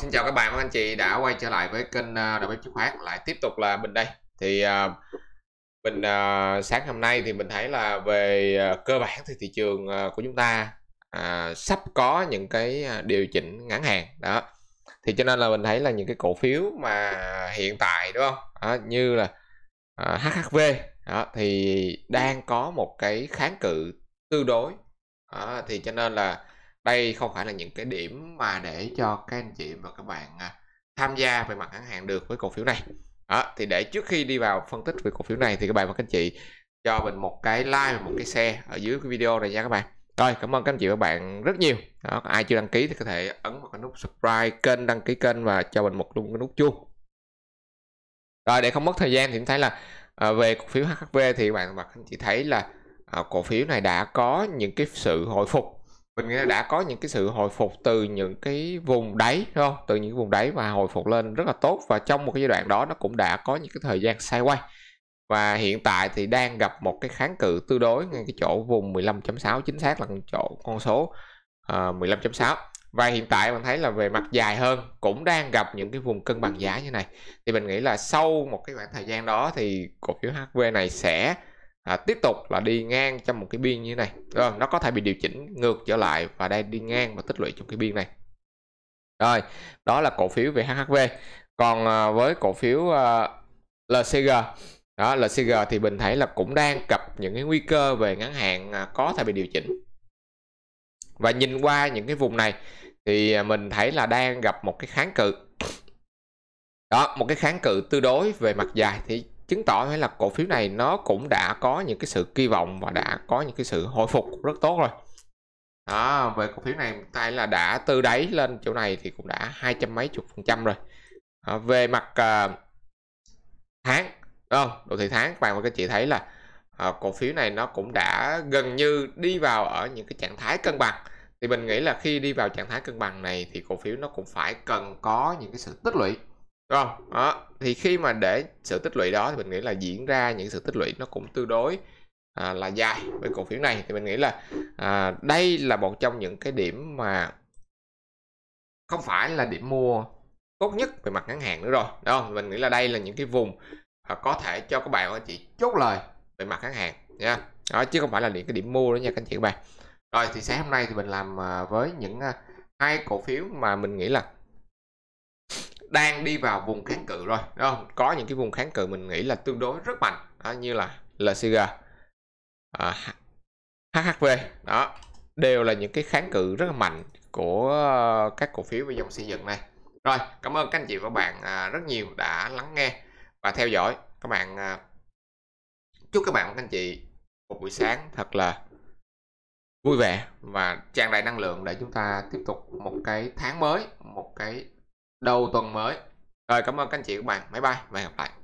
xin chào các bạn các anh chị đã quay trở lại với kênh à, đầu bếp chứng khoán lại tiếp tục là mình đây thì uh, mình uh, sáng hôm nay thì mình thấy là về cơ bản thì thị trường của chúng ta sắp có những cái điều chỉnh ngắn hạn đó thì cho nên là mình thấy là những cái cổ phiếu mà hiện tại đúng không đó, như là HHV đó, thì đang có một cái kháng cự tương đối đó, thì cho nên là đây không phải là những cái điểm mà để cho các anh chị và các bạn à, tham gia về mặt ngắn hạn được với cổ phiếu này đó, thì để trước khi đi vào phân tích về cổ phiếu này thì các bạn và các anh chị cho mình một cái like và một cái share ở dưới cái video này nha các bạn rồi cảm ơn các anh chị và các bạn rất nhiều đó, ai chưa đăng ký thì có thể ấn vào cái nút subscribe kênh đăng ký kênh và cho mình một luôn cái nút chuông rồi để không mất thời gian thì thấy là à, về cổ phiếu HHV thì các bạn và các anh chị thấy là à, cổ phiếu này đã có những cái sự hồi phục mình nghĩ đã có những cái sự hồi phục từ những cái vùng đáy đúng không từ những vùng đáy mà hồi phục lên rất là tốt và trong một cái giai đoạn đó nó cũng đã có những cái thời gian quay và hiện tại thì đang gặp một cái kháng cự tương đối ngay cái chỗ vùng 15.6 chính xác là chỗ con số ờ, uh, 15.6 và hiện tại mình thấy là về mặt dài hơn cũng đang gặp những cái vùng cân bằng giá như này thì mình nghĩ là sau một cái khoảng thời gian đó thì cổ phiếu HV này sẽ à, tiếp tục là đi ngang trong một cái biên như thế này rồi nó có thể bị điều chỉnh ngược trở lại và đang đi ngang và tích lũy trong cái biên này rồi đó là cổ phiếu về HHV còn à, với cổ phiếu à, LCG đó LCG thì mình thấy là cũng đang gặp những cái nguy cơ về ngắn hạn à, có thể bị điều chỉnh và nhìn qua những cái vùng này thì à, mình thấy là đang gặp một cái kháng cự đó một cái kháng cự tương đối về mặt dài thì chứng tỏ hay là cổ phiếu này nó cũng đã có những cái sự kỳ vọng và đã có những cái sự hồi phục rất tốt rồi đó, về cổ phiếu này tay là đã từ đáy lên chỗ này thì cũng đã hai trăm mấy chục phần trăm rồi à, về mặt à, tháng không ờ, đồ thị tháng các bạn và các chị thấy là à, cổ phiếu này nó cũng đã gần như đi vào ở những cái trạng thái cân bằng thì mình nghĩ là khi đi vào trạng thái cân bằng này thì cổ phiếu nó cũng phải cần có những cái sự tích lũy Đúng Đó. Thì khi mà để sự tích lũy đó thì mình nghĩ là diễn ra những sự tích lũy nó cũng tương đối à, là dài với cổ phiếu này thì mình nghĩ là à, đây là một trong những cái điểm mà không phải là điểm mua tốt nhất về mặt ngắn hạn nữa rồi đúng mình nghĩ là đây là những cái vùng à, có thể cho các bạn chị chốt lời về mặt ngắn hạn nha đó, chứ không phải là những cái điểm mua đó nha các anh chị các bạn rồi thì sáng hôm nay thì mình làm à, với những à, hai cổ phiếu mà mình nghĩ là đang đi vào vùng kháng ừ. cự rồi đúng không có những cái vùng kháng cự mình nghĩ là tương đối rất mạnh đó, như là LCG à, HHV đó đều là những cái kháng cự rất là mạnh của các cổ phiếu về dòng xây dựng này rồi cảm ơn các anh chị và các bạn à, rất nhiều đã lắng nghe và theo dõi các bạn à, chúc các bạn và các anh chị một buổi sáng thật là vui vẻ và tràn đầy năng lượng để chúng ta tiếp tục một cái tháng mới một cái đầu tuần mới rồi cảm ơn các anh chị các bạn bye bye và hẹn gặp lại